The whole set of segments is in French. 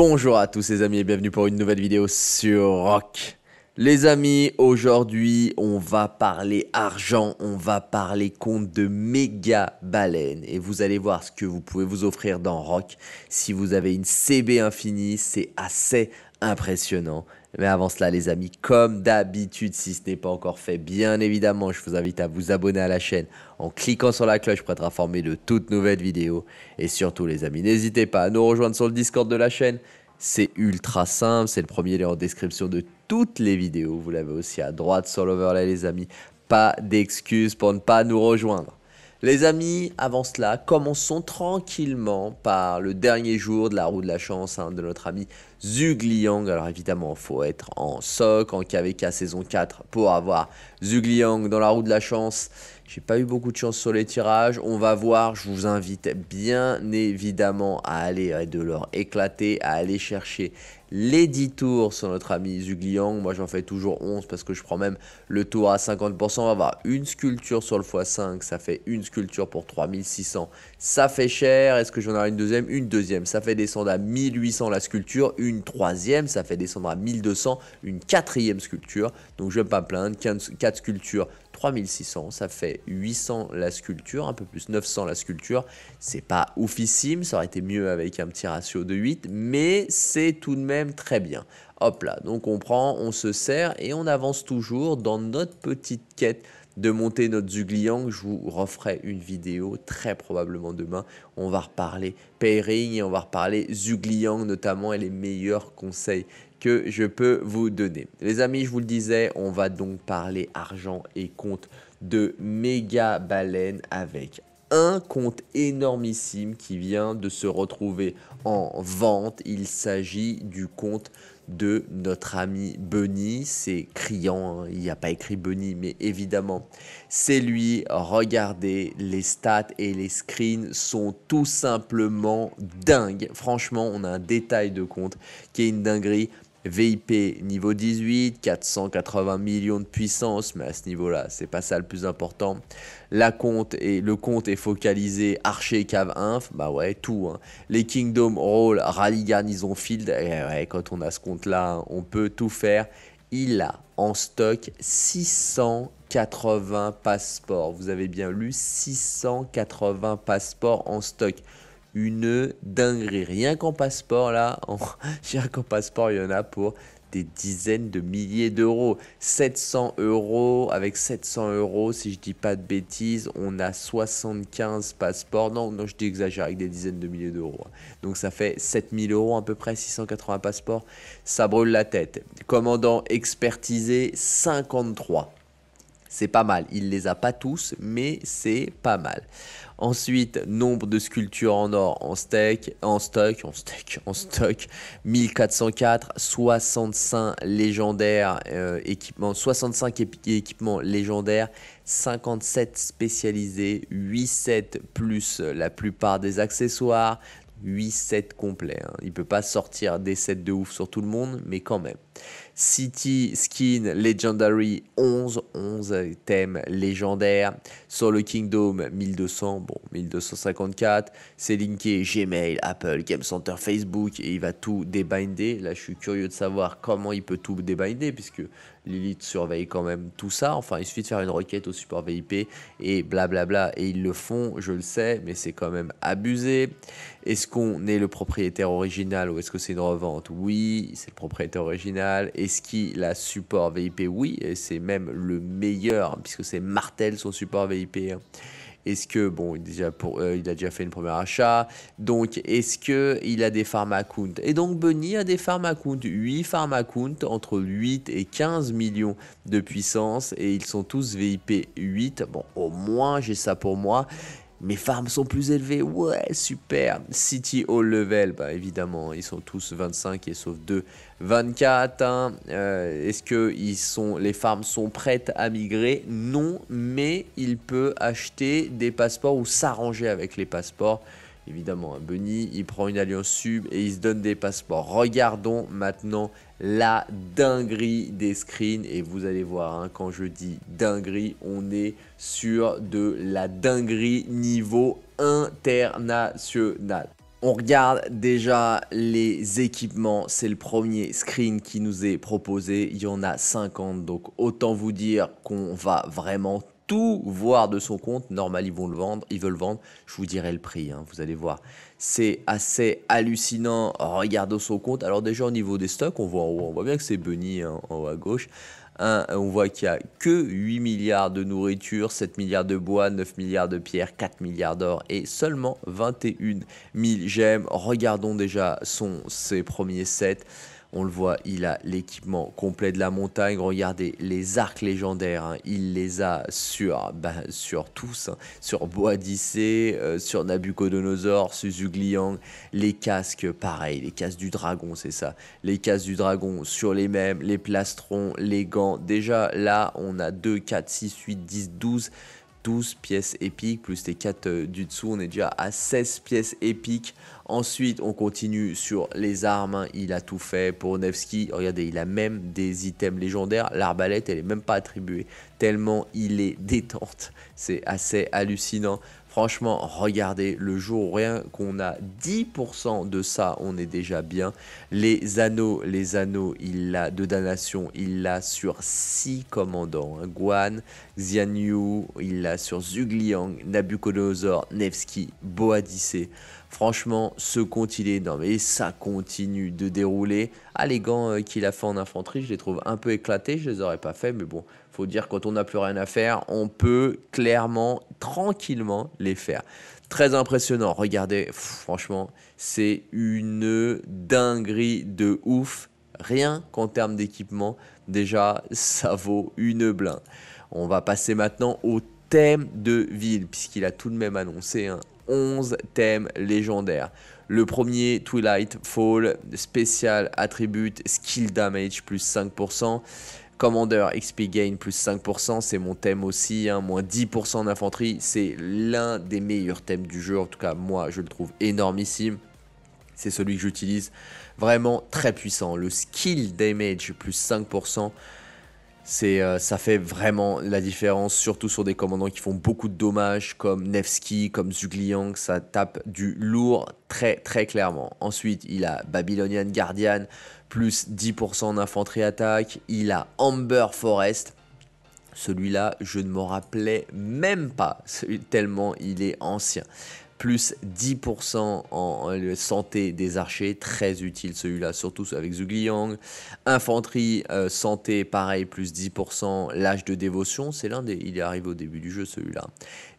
Bonjour à tous les amis et bienvenue pour une nouvelle vidéo sur Rock. Les amis, aujourd'hui on va parler argent, on va parler compte de méga baleine et vous allez voir ce que vous pouvez vous offrir dans Rock. Si vous avez une CB infinie, c'est assez impressionnant mais avant cela, les amis, comme d'habitude, si ce n'est pas encore fait, bien évidemment, je vous invite à vous abonner à la chaîne en cliquant sur la cloche pour être informé de toutes nouvelles vidéos. Et surtout, les amis, n'hésitez pas à nous rejoindre sur le Discord de la chaîne. C'est ultra simple, c'est le premier lien en description de toutes les vidéos. Vous l'avez aussi à droite sur l'overlay, les amis. Pas d'excuses pour ne pas nous rejoindre. Les amis, avant cela, commençons tranquillement par le dernier jour de la roue de la chance hein, de notre ami Zugliang. Alors évidemment, il faut être en SOC, en KVK saison 4 pour avoir Zugliang dans la roue de la chance. J'ai pas eu beaucoup de chance sur les tirages. On va voir. Je vous invite bien évidemment à aller de leur éclater, à aller chercher les 10 tours sur notre ami Zugliang. Moi, j'en fais toujours 11 parce que je prends même le tour à 50%. On va avoir une sculpture sur le x5. Ça fait une sculpture pour 3600. Ça fait cher. Est-ce que j'en aurai une deuxième Une deuxième. Ça fait descendre à 1800 la sculpture. Une troisième. Ça fait descendre à 1200. Une quatrième sculpture. Donc, je ne vais pas me plaindre. 4 sculptures 3600, ça fait 800 la sculpture, un peu plus 900 la sculpture. C'est pas oufissime, ça aurait été mieux avec un petit ratio de 8, mais c'est tout de même très bien. Hop là, donc on prend, on se sert et on avance toujours dans notre petite quête de monter notre Zugliang. Je vous referai une vidéo très probablement demain. On va reparler pairing et on va reparler Zugliang notamment et les meilleurs conseils que je peux vous donner. Les amis, je vous le disais, on va donc parler argent et compte de méga baleine avec un compte énormissime qui vient de se retrouver en vente. Il s'agit du compte de notre ami Bunny. C'est criant, hein. il n'y a pas écrit Bunny, mais évidemment, c'est lui. Regardez, les stats et les screens sont tout simplement dingues. Franchement, on a un détail de compte qui est une dinguerie. VIP niveau 18, 480 millions de puissance, mais à ce niveau-là, c'est pas ça le plus important. le compte est focalisé archer cave inf, bah ouais, tout. Hein. Les Kingdom Roll, Rally Garnison Field, eh quand on a ce compte-là, on peut tout faire. Il a en stock 680 passeports. Vous avez bien lu, 680 passeports en stock une dinguerie. Rien qu'en passeport, là, en... rien qu'en passeport, il y en a pour des dizaines de milliers d'euros. 700 euros, avec 700 euros, si je dis pas de bêtises, on a 75 passeports. Non, non, je dis exagère, avec des dizaines de milliers d'euros. Hein. Donc ça fait 7000 euros à peu près, 680 passeports. Ça brûle la tête. Commandant expertisé, 53. C'est pas mal. Il les a pas tous, mais c'est pas mal. Ensuite, nombre de sculptures en or en stock, en stock, en steak, en stock, 1404, 65 légendaires euh, équipements, 65 équipements légendaires, 57 spécialisés, 8 sets plus la plupart des accessoires, 8 sets complets. Il hein. Il peut pas sortir des sets de ouf sur tout le monde, mais quand même. City Skin Legendary 11, 11 thèmes légendaires. Sur le Kingdom 1200, bon 1254. C'est linké Gmail, Apple, Game Center, Facebook et il va tout débinder. Là, je suis curieux de savoir comment il peut tout débinder puisque Lilith surveille quand même tout ça. Enfin, il suffit de faire une requête au support VIP et blablabla. Et ils le font, je le sais, mais c'est quand même abusé. Est-ce qu'on est le propriétaire original ou est-ce que c'est une revente Oui, c'est le propriétaire original. Et est-ce qu'il a support VIP Oui, c'est même le meilleur, puisque c'est martel son support VIP. Hein. Est-ce que, bon, déjà pour, euh, il a déjà fait une première achat. Donc, est-ce que il a des Pharmacounts Et donc, Bunny a des Pharmacounts. 8 Pharmacounts entre 8 et 15 millions de puissance. Et ils sont tous VIP 8. Bon, au moins, j'ai ça pour moi mes farms sont plus élevées. ouais, super. City Hall level, bah évidemment, ils sont tous 25 et sauf 2, 24. Hein. Euh, est-ce que ils sont, les farms sont prêtes à migrer Non, mais il peut acheter des passeports ou s'arranger avec les passeports Évidemment, un hein, Bunny, il prend une alliance sub et il se donne des passeports. Regardons maintenant la dinguerie des screens. Et vous allez voir, hein, quand je dis dinguerie, on est sur de la dinguerie niveau international. On regarde déjà les équipements, c'est le premier screen qui nous est proposé, il y en a 50 donc autant vous dire qu'on va vraiment tout voir de son compte. Normal, ils vont le vendre, ils veulent vendre. Je vous dirai le prix, hein, vous allez voir. C'est assez hallucinant. Regardons son compte. Alors déjà au niveau des stocks, on voit, en haut, on voit bien que c'est Bunny hein, en haut à gauche. on voit qu'il n'y a que 8 milliards de nourriture, 7 milliards de bois, 9 milliards de pierres, 4 milliards d'or et seulement 21 000 gemmes. Regardons déjà son, ses premiers sets. On le voit, il a l'équipement complet de la montagne. Regardez les arcs légendaires, hein. il les a sur, bah, sur tous, hein. sur Boadice, euh, sur Nabucodonosor, Suzugliang. Les casques, pareil, les casques du dragon, c'est ça. Les casques du dragon sur les mêmes, les plastrons, les gants. Déjà là, on a 2, 4, 6, 8, 10, 12. 12 pièces épiques, plus les 4 euh, du dessous, on est déjà à 16 pièces épiques. Ensuite, on continue sur les armes, hein. il a tout fait pour Nevsky. Regardez, il a même des items légendaires, l'arbalète, elle est même pas attribuée, tellement il est détente. C'est assez hallucinant. Franchement, regardez, le jour rien qu'on a 10% de ça, on est déjà bien. Les anneaux, les anneaux, il l'a de damnation, il l'a sur 6 commandants. Hein. Guan, Xianyu, il l'a sur Zugliang, Nabucodonosor, Nevsky, Boadice. Franchement, ce compte, il est énorme. Et ça continue de dérouler. Ah, les gants euh, qu'il a fait en infanterie, je les trouve un peu éclatés. Je les aurais pas fait, mais bon, faut dire quand on n'a plus rien à faire, on peut clairement, tranquillement les faire. Très impressionnant. Regardez, franchement, c'est une dinguerie de ouf. Rien qu'en termes d'équipement, déjà, ça vaut une blinde. On va passer maintenant au thème de ville, puisqu'il a tout de même annoncé un hein, 11 thèmes légendaires. Le premier, Twilight Fall, spécial attribute, skill damage plus 5%. Commander XP gain plus 5%, c'est mon thème aussi, hein. moins 10% d'infanterie, c'est l'un des meilleurs thèmes du jeu, en tout cas moi je le trouve énormissime. C'est celui que j'utilise, vraiment très puissant. Le skill damage plus 5%, c'est, euh, ça fait vraiment la différence, surtout sur des commandants qui font beaucoup de dommages, comme Nevsky, comme Zugliang, ça tape du lourd très très clairement. Ensuite, il a Babylonian Guardian, plus 10% d'infanterie attaque, il a Amber Forest. Celui-là, je ne me rappelais même pas, tellement il est ancien plus 10% en, santé des archers, très utile celui-là, surtout avec Liang. Infanterie, euh, santé, pareil, plus 10%, l'âge de dévotion, c'est l'un des... Il est arrivé au début du jeu celui-là.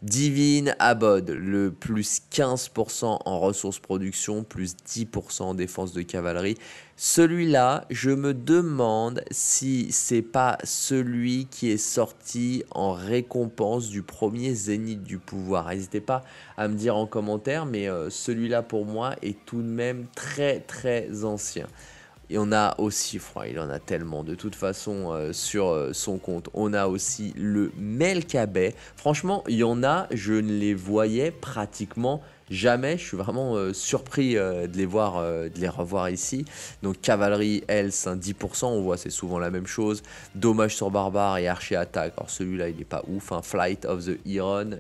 Divine Abode, le plus 15% en ressources production, plus 10% en défense de cavalerie. Celui-là, je me demande si c'est pas celui qui est sorti en récompense du premier zénith du pouvoir. N'hésitez pas à me dire en commentaire, mais euh, celui-là pour moi est tout de même très très ancien. Et on a aussi, il en a tellement de toute façon euh, sur euh, son compte. On a aussi le Melkabet. Franchement, il y en a, je ne les voyais pratiquement jamais. Je suis vraiment euh, surpris euh, de les voir, euh, de les revoir ici. Donc cavalerie, Health, hein, 10%, on voit c'est souvent la même chose. Dommage sur barbare et archer attaque. Alors celui-là, il n'est pas ouf. Hein. Flight of the Iron,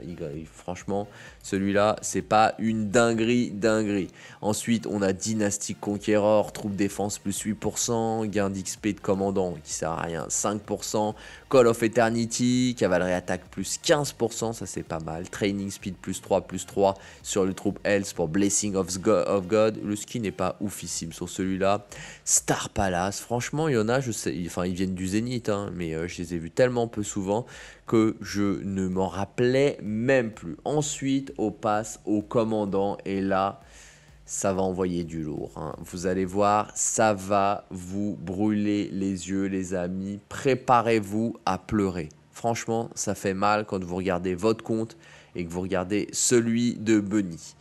franchement, celui-là, c'est pas une dinguerie, dinguerie. Ensuite, on a dynastique Conqueror, troupe défense plus 8%, gain d'XP de commandant qui sert à rien, 5%. Call of Eternity, Cavalerie Attaque plus 15%, ça c'est pas mal. Training Speed plus 3, plus 3 sur le troupe Health pour Blessing of God. Le skin n'est pas oufissime sur celui-là. Star Palace, franchement, il y en a, je sais, enfin ils viennent du Zénith, hein, mais euh, je les ai vus tellement peu souvent que je ne m'en rappelais même plus. Ensuite, au passe au commandant et là, ça va envoyer du lourd. Hein. Vous allez voir, ça va vous brûler les yeux, les amis. Préparez-vous à pleurer. Franchement, ça fait mal quand vous regardez votre compte et que vous regardez celui de Bunny.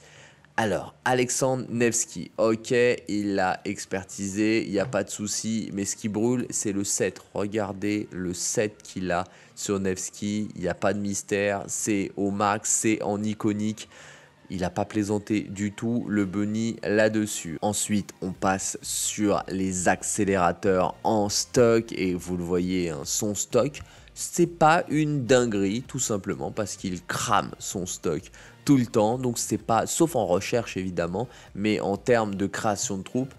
Alors, Alexandre Nevsky, ok, il l'a expertisé, il n'y a pas de souci, mais ce qui brûle, c'est le 7. Regardez le 7 qu'il a sur Nevsky, il n'y a pas de mystère, c'est au max, c'est en iconique. Il n'a pas plaisanté du tout le Bunny là-dessus. Ensuite, on passe sur les accélérateurs en stock et vous le voyez, hein, son stock, c'est pas une dinguerie tout simplement parce qu'il crame son stock tout le temps. Donc c'est pas, sauf en recherche évidemment, mais en termes de création de troupes,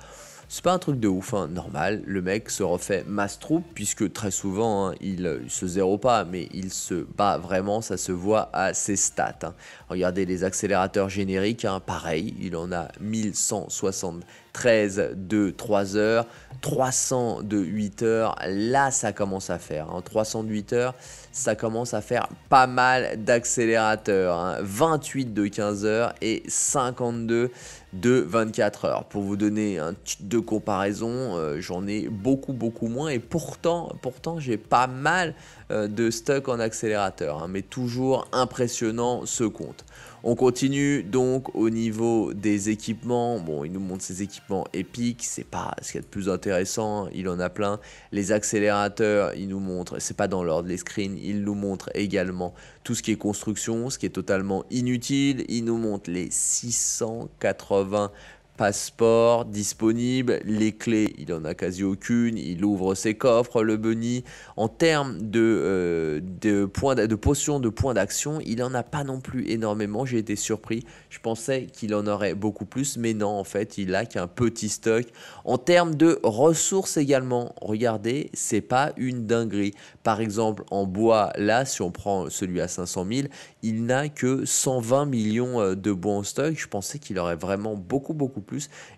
c'est pas un truc de ouf, hein. normal, le mec se refait mass puisque très souvent hein, euh, il se zéro pas, mais il se bat vraiment, ça se voit à ses stats. Hein. Regardez les accélérateurs génériques, pareil, il en a 1160 13 de 3 heures, 300 de 8 heures, là ça commence à faire. 300 hein. de 8 heures, ça commence à faire pas mal d'accélérateurs. 28 hein. de 15 heures et 52 de 24 heures. Pour vous donner un titre de comparaison, euh, j'en ai beaucoup beaucoup moins et pourtant, pourtant j'ai pas mal euh, de stock en accélérateur. Hein, mais toujours impressionnant ce compte. On continue donc au niveau des équipements. Bon, il nous montre ses équipements épiques, c'est pas ce qu'il y a de plus intéressant, hein. il en a plein. Les accélérateurs, il nous montre, c'est pas dans l'ordre, les screens, il nous montre également tout ce qui est construction, ce qui est totalement inutile. Il nous montre les 680 passeport disponible, les clés, il en a quasi aucune, il ouvre ses coffres, le bunny. En termes de, euh, de, points de, potions, de points d'action, il en a pas non plus énormément, j'ai été surpris. Je pensais qu'il en aurait beaucoup plus, mais non, en fait, il a qu'un petit stock. En termes de ressources également, regardez, c'est pas une dinguerie. Par exemple, en bois, là, si on prend celui à 500 000, il n'a que 120 millions euh, de bois en stock. Je pensais qu'il aurait vraiment beaucoup, beaucoup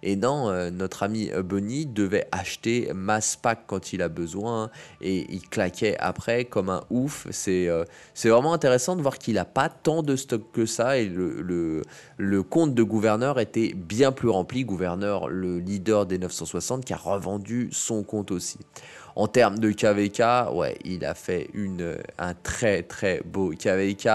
et non, euh, notre ami euh, Bunny devait acheter Masspack pack quand il a besoin et il claquait après comme un ouf. C'est euh, vraiment intéressant de voir qu'il n'a pas tant de stock que ça et le, le, le compte de gouverneur était bien plus rempli. Gouverneur, le leader des 960, qui a revendu son compte aussi. En termes de KVK, ouais, il a fait une, un très très beau KVK.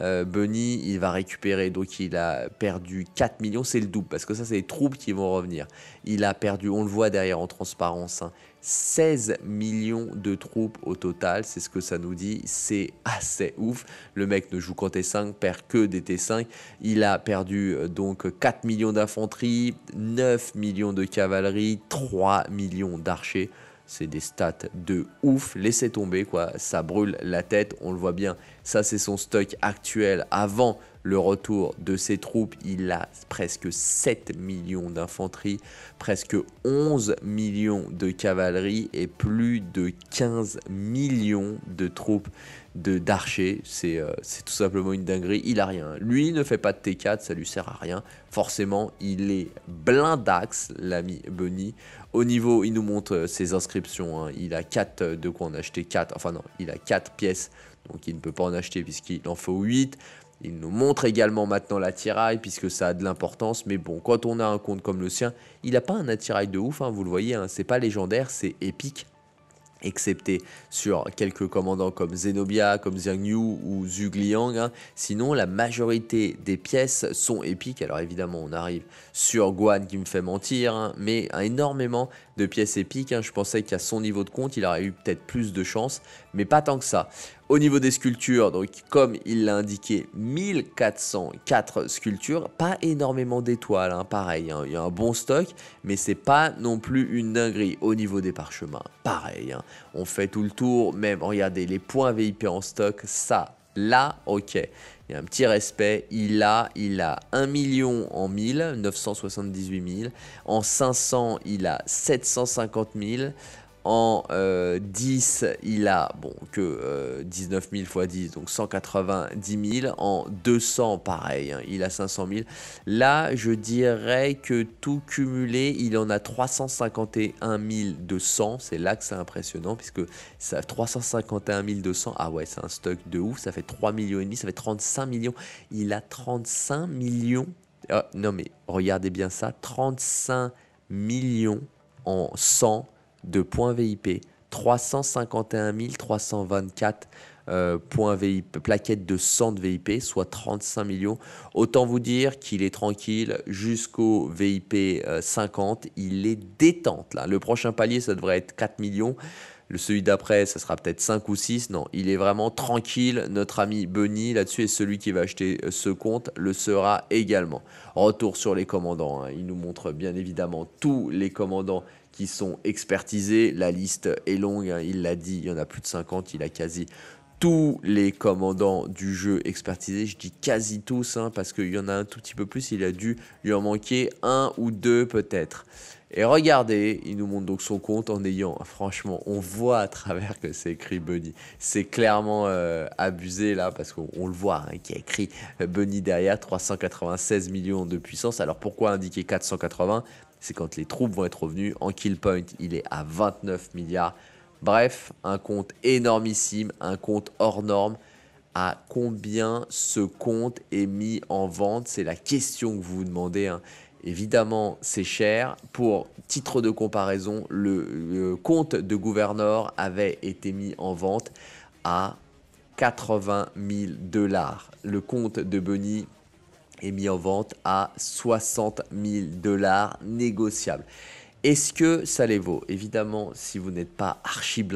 Euh, Bunny, il va récupérer, donc il a perdu 4 millions, c'est le double, parce que ça, c'est les troupes qui vont revenir. Il a perdu, on le voit derrière en transparence, 16 hein, millions de troupes au total, c'est ce que ça nous dit, c'est assez ouf. Le mec ne joue qu'en T5, perd que des T5. Il a perdu euh, donc 4 millions d'infanterie, 9 millions de cavalerie, 3 millions d'archers c'est des stats de ouf. Laissez tomber, quoi. Ça brûle la tête, on le voit bien. Ça, c'est son stock actuel avant le retour de ses troupes. Il a presque 7 millions d'infanterie, presque 11 millions de cavalerie et plus de 15 millions de troupes de d'archers. Euh, c'est tout simplement une dinguerie. Il a rien. Lui ne fait pas de T4, ça lui sert à rien. Forcément, il est blindax, l'ami Bunny. Au niveau, il nous montre euh, ses inscriptions. Hein. Il a 4, de quoi en acheter 4. Enfin non, il a 4 pièces. Donc il ne peut pas en acheter puisqu'il en faut 8. Il nous montre également maintenant l'attirail puisque ça a de l'importance. Mais bon, quand on a un compte comme le sien, il n'a pas un attirail de ouf, hein, vous le voyez, hein. c'est pas légendaire, c'est épique. Excepté sur quelques commandants comme Zenobia, comme Zhang Yu ou Zhu Liang. Hein. Sinon, la majorité des pièces sont épiques. Alors évidemment, on arrive sur Guan qui me fait mentir, mais énormément de pièces épiques. Je pensais qu'à son niveau de compte, il aurait eu peut-être plus de chance, mais pas tant que ça. Au niveau des sculptures, donc comme il l'a indiqué, 1404 sculptures, pas énormément d'étoiles, hein, pareil, hein. il y a un bon stock, mais c'est pas non plus une dinguerie. Au niveau des parchemins, pareil, hein. on fait tout le tour, même regardez les points VIP en stock, ça, là, ok. Il y a un petit respect. Il a, il a 1 million en 1000, 978 000. En 500, il a 750 000. En 10, euh, il a bon, que 19 000 x 10, donc 190 000. En 200, pareil, hein, il a 500 000. Là, je dirais que tout cumulé, il en a 351 200. C'est là que c'est impressionnant, puisque ça 351 200. Ah ouais, c'est un stock de ouf. Ça fait 3 millions et ça fait 35 millions. Il a 35 millions. Ah, non mais regardez bien ça, 35 millions en 100 de points VIP, 351 324 points VIP, plaquettes de 100 de VIP, soit 35 millions. Autant vous dire qu'il est tranquille jusqu'au VIP 50. Euh, il est détente là. Le prochain palier, ça devrait être 4 millions. Le celui d'après, ça sera peut-être 5 ou 6. Non, il est vraiment tranquille. Notre ami Benny là-dessus et celui qui va acheter euh, ce compte le sera également. Retour sur les commandants. Hein. Il nous montre bien évidemment tous les commandants qui sont expertisés. La liste est longue, hein, il l'a dit, il y en a plus de 50, il a quasi tous les commandants du jeu expertisés, je dis quasi tous, hein, parce qu'il y en a un tout petit peu plus, il a dû lui en manquer un ou deux peut-être. Et regardez, il nous montre donc son compte en ayant, franchement, on voit à travers que c'est écrit Bunny. C'est clairement euh, abusé là, parce qu'on le voit, hein, qui a écrit euh, Bunny derrière, 396 millions de puissance. Alors pourquoi indiquer 480 C'est quand les troupes vont être revenues. En kill point, il est à 29 milliards. Bref, un compte énormissime, un compte hors norme à combien ce compte est mis en vente C'est la question que vous vous demandez. Hein. Évidemment, c'est cher. Pour titre de comparaison, le, compte de gouverneur avait été mis en vente à 80 000 dollars. Le compte de Bunny est mis en vente à 60 000 dollars négociables. Est-ce que ça les vaut Évidemment, si vous n'êtes pas archi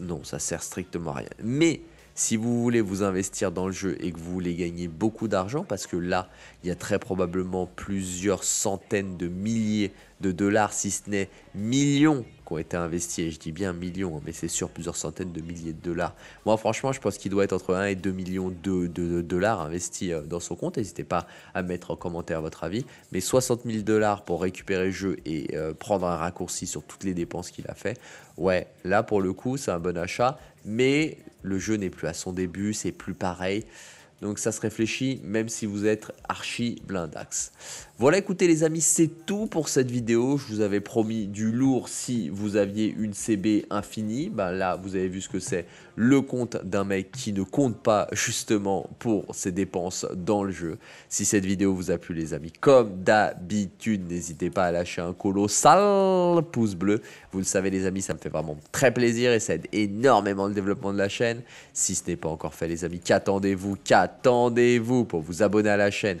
non, ça sert strictement à rien. Mais si vous voulez vous investir dans le jeu et que vous voulez gagner beaucoup d'argent, parce que là, il y a très probablement plusieurs centaines de milliers de dollars, si ce n'est millions, qui ont été investis. Et je dis bien millions, hein, mais c'est sur plusieurs centaines de milliers de dollars. Moi, franchement, je pense qu'il doit être entre 1 et 2 millions de, dollars investis euh, dans son compte. N'hésitez pas à mettre en commentaire votre avis. Mais 60 000 dollars pour récupérer le jeu et euh, prendre un raccourci sur toutes les dépenses qu'il a fait. Ouais, là, pour le coup, c'est un bon achat. Mais le jeu n'est plus à son début, c'est plus pareil. Donc ça se réfléchit même si vous êtes archi blindax. Voilà, écoutez les amis, c'est tout pour cette vidéo. Je vous avais promis du lourd si vous aviez une CB infinie. Ben là, vous avez vu ce que c'est le compte d'un mec qui ne compte pas justement pour ses dépenses dans le jeu. Si cette vidéo vous a plu les amis, comme d'habitude, n'hésitez pas à lâcher un colossal pouce bleu. Vous le savez les amis, ça me fait vraiment très plaisir et ça aide énormément le développement de la chaîne. Si ce n'est pas encore fait les amis, qu'attendez-vous Qu'attendez-vous pour vous abonner à la chaîne